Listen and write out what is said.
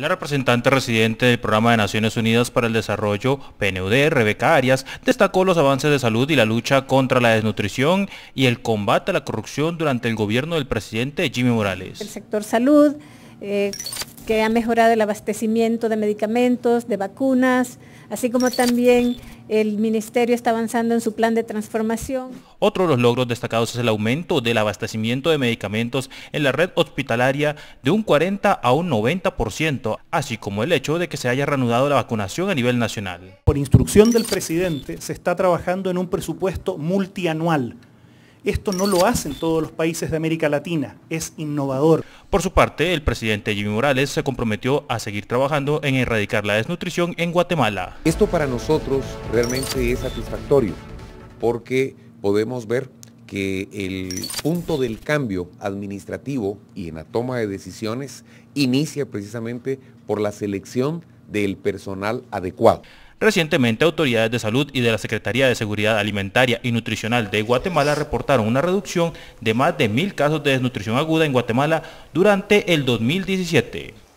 La representante residente del Programa de Naciones Unidas para el Desarrollo, PNUD, Rebeca Arias, destacó los avances de salud y la lucha contra la desnutrición y el combate a la corrupción durante el gobierno del presidente Jimmy Morales. El sector salud eh, que ha mejorado el abastecimiento de medicamentos, de vacunas, así como también el Ministerio está avanzando en su plan de transformación. Otro de los logros destacados es el aumento del abastecimiento de medicamentos en la red hospitalaria de un 40 a un 90%, así como el hecho de que se haya reanudado la vacunación a nivel nacional. Por instrucción del presidente, se está trabajando en un presupuesto multianual esto no lo hacen todos los países de América Latina, es innovador. Por su parte, el presidente Jimmy Morales se comprometió a seguir trabajando en erradicar la desnutrición en Guatemala. Esto para nosotros realmente es satisfactorio, porque podemos ver que el punto del cambio administrativo y en la toma de decisiones inicia precisamente por la selección del personal adecuado. Recientemente, autoridades de salud y de la Secretaría de Seguridad Alimentaria y Nutricional de Guatemala reportaron una reducción de más de mil casos de desnutrición aguda en Guatemala durante el 2017.